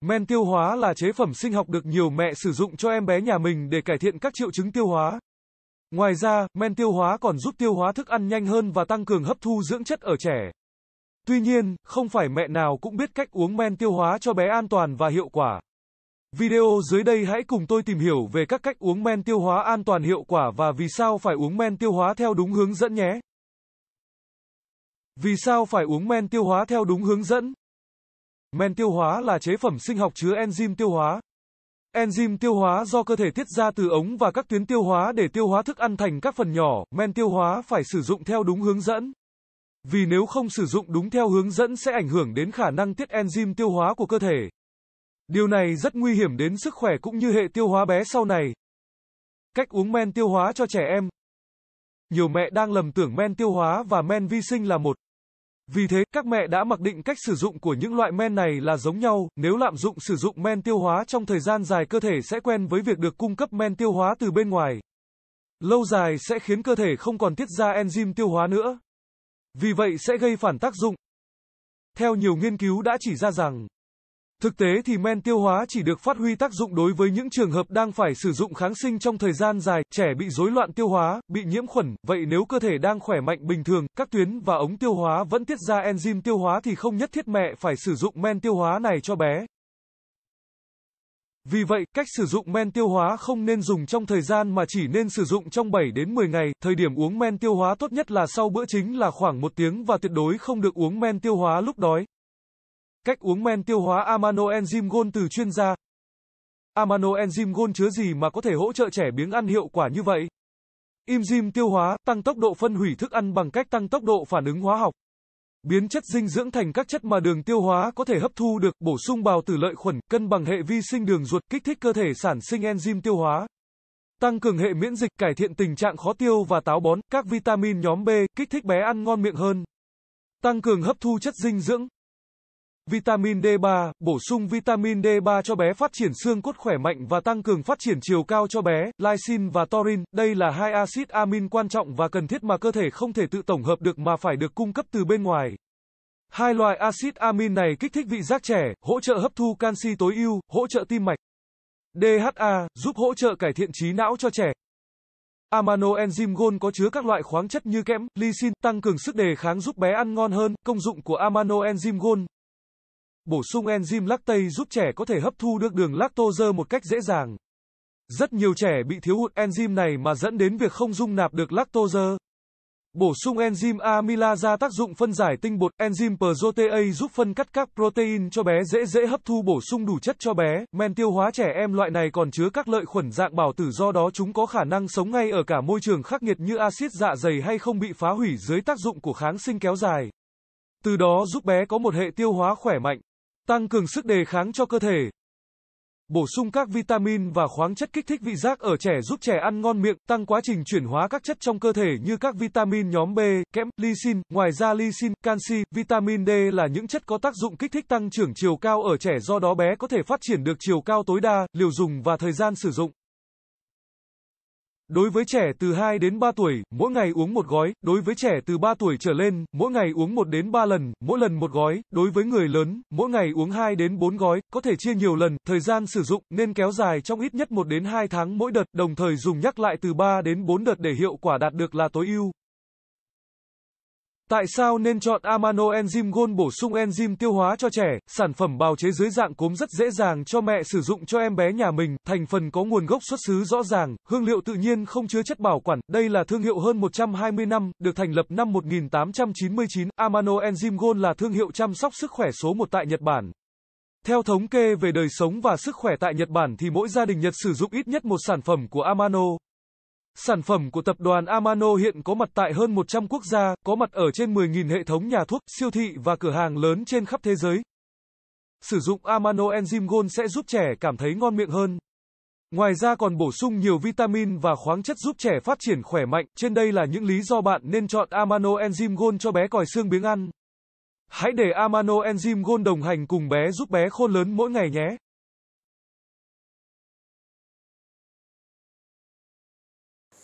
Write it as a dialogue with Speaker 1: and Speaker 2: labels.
Speaker 1: Men tiêu hóa là chế phẩm sinh học được nhiều mẹ sử dụng cho em bé nhà mình để cải thiện các triệu chứng tiêu hóa. Ngoài ra, men tiêu hóa còn giúp tiêu hóa thức ăn nhanh hơn và tăng cường hấp thu dưỡng chất ở trẻ. Tuy nhiên, không phải mẹ nào cũng biết cách uống men tiêu hóa cho bé an toàn và hiệu quả. Video dưới đây hãy cùng tôi tìm hiểu về các cách uống men tiêu hóa an toàn hiệu quả và vì sao phải uống men tiêu hóa theo đúng hướng dẫn nhé. Vì sao phải uống men tiêu hóa theo đúng hướng dẫn? Men tiêu hóa là chế phẩm sinh học chứa enzyme tiêu hóa. Enzyme tiêu hóa do cơ thể tiết ra từ ống và các tuyến tiêu hóa để tiêu hóa thức ăn thành các phần nhỏ, men tiêu hóa phải sử dụng theo đúng hướng dẫn. Vì nếu không sử dụng đúng theo hướng dẫn sẽ ảnh hưởng đến khả năng tiết enzyme tiêu hóa của cơ thể, Điều này rất nguy hiểm đến sức khỏe cũng như hệ tiêu hóa bé sau này. Cách uống men tiêu hóa cho trẻ em. Nhiều mẹ đang lầm tưởng men tiêu hóa và men vi sinh là một. Vì thế, các mẹ đã mặc định cách sử dụng của những loại men này là giống nhau, nếu lạm dụng sử dụng men tiêu hóa trong thời gian dài cơ thể sẽ quen với việc được cung cấp men tiêu hóa từ bên ngoài. Lâu dài sẽ khiến cơ thể không còn tiết ra enzyme tiêu hóa nữa. Vì vậy sẽ gây phản tác dụng. Theo nhiều nghiên cứu đã chỉ ra rằng, Thực tế thì men tiêu hóa chỉ được phát huy tác dụng đối với những trường hợp đang phải sử dụng kháng sinh trong thời gian dài, trẻ bị rối loạn tiêu hóa, bị nhiễm khuẩn, vậy nếu cơ thể đang khỏe mạnh bình thường, các tuyến và ống tiêu hóa vẫn tiết ra enzyme tiêu hóa thì không nhất thiết mẹ phải sử dụng men tiêu hóa này cho bé. Vì vậy, cách sử dụng men tiêu hóa không nên dùng trong thời gian mà chỉ nên sử dụng trong 7 đến 10 ngày. Thời điểm uống men tiêu hóa tốt nhất là sau bữa chính là khoảng 1 tiếng và tuyệt đối không được uống men tiêu hóa lúc đói. Cách uống men tiêu hóa amano enzyme gold từ chuyên gia. Amano enzyme gold chứa gì mà có thể hỗ trợ trẻ biếng ăn hiệu quả như vậy? Enzyme tiêu hóa tăng tốc độ phân hủy thức ăn bằng cách tăng tốc độ phản ứng hóa học. Biến chất dinh dưỡng thành các chất mà đường tiêu hóa có thể hấp thu được, bổ sung bào tử lợi khuẩn, cân bằng hệ vi sinh đường ruột, kích thích cơ thể sản sinh enzyme tiêu hóa. Tăng cường hệ miễn dịch, cải thiện tình trạng khó tiêu và táo bón, các vitamin nhóm B, kích thích bé ăn ngon miệng hơn. Tăng cường hấp thu chất dinh dưỡng, Vitamin D3, bổ sung vitamin D3 cho bé phát triển xương cốt khỏe mạnh và tăng cường phát triển chiều cao cho bé, lysine và taurin, đây là hai axit amin quan trọng và cần thiết mà cơ thể không thể tự tổng hợp được mà phải được cung cấp từ bên ngoài. Hai loại axit amin này kích thích vị giác trẻ, hỗ trợ hấp thu canxi tối ưu, hỗ trợ tim mạch. DHA, giúp hỗ trợ cải thiện trí não cho trẻ. Amano enzyme gold có chứa các loại khoáng chất như kẽm, lysine, tăng cường sức đề kháng giúp bé ăn ngon hơn. Công dụng của amano enzyme gold bổ sung enzyme lactase giúp trẻ có thể hấp thu được đường lactose một cách dễ dàng. Rất nhiều trẻ bị thiếu hụt enzyme này mà dẫn đến việc không dung nạp được lactose. Bổ sung enzyme amylase tác dụng phân giải tinh bột, enzyme protease giúp phân cắt các protein cho bé dễ dễ hấp thu bổ sung đủ chất cho bé. Men tiêu hóa trẻ em loại này còn chứa các lợi khuẩn dạng bào tử do đó chúng có khả năng sống ngay ở cả môi trường khắc nghiệt như axit dạ dày hay không bị phá hủy dưới tác dụng của kháng sinh kéo dài. Từ đó giúp bé có một hệ tiêu hóa khỏe mạnh tăng cường sức đề kháng cho cơ thể. Bổ sung các vitamin và khoáng chất kích thích vị giác ở trẻ giúp trẻ ăn ngon miệng, tăng quá trình chuyển hóa các chất trong cơ thể như các vitamin nhóm B, kẽm, lysin, ngoài ra lysin, canxi, vitamin D là những chất có tác dụng kích thích tăng trưởng chiều cao ở trẻ do đó bé có thể phát triển được chiều cao tối đa, liều dùng và thời gian sử dụng. Đối với trẻ từ 2 đến 3 tuổi, mỗi ngày uống một gói, đối với trẻ từ 3 tuổi trở lên, mỗi ngày uống 1 đến 3 lần, mỗi lần một gói, đối với người lớn, mỗi ngày uống 2 đến 4 gói, có thể chia nhiều lần, thời gian sử dụng nên kéo dài trong ít nhất 1 đến 2 tháng mỗi đợt, đồng thời dùng nhắc lại từ 3 đến 4 đợt để hiệu quả đạt được là tối ưu. Tại sao nên chọn amano enzyme Gold bổ sung enzyme tiêu hóa cho trẻ? Sản phẩm bào chế dưới dạng cốm rất dễ dàng cho mẹ sử dụng cho em bé nhà mình, thành phần có nguồn gốc xuất xứ rõ ràng, hương liệu tự nhiên không chứa chất bảo quản. Đây là thương hiệu hơn 120 năm, được thành lập năm 1899. Amano enzyme Gold là thương hiệu chăm sóc sức khỏe số 1 tại Nhật Bản. Theo thống kê về đời sống và sức khỏe tại Nhật Bản thì mỗi gia đình Nhật sử dụng ít nhất một sản phẩm của Amano. Sản phẩm của tập đoàn Amano hiện có mặt tại hơn 100 quốc gia, có mặt ở trên 10.000 hệ thống nhà thuốc, siêu thị và cửa hàng lớn trên khắp thế giới. Sử dụng Amano Enzyme Gold sẽ giúp trẻ cảm thấy ngon miệng hơn. Ngoài ra còn bổ sung nhiều vitamin và khoáng chất giúp trẻ phát triển khỏe mạnh. Trên đây là những lý do bạn nên chọn Amano Enzyme Gold cho bé còi xương biếng ăn. Hãy để Amano Enzyme Gold đồng hành cùng bé giúp bé khôn lớn mỗi ngày nhé.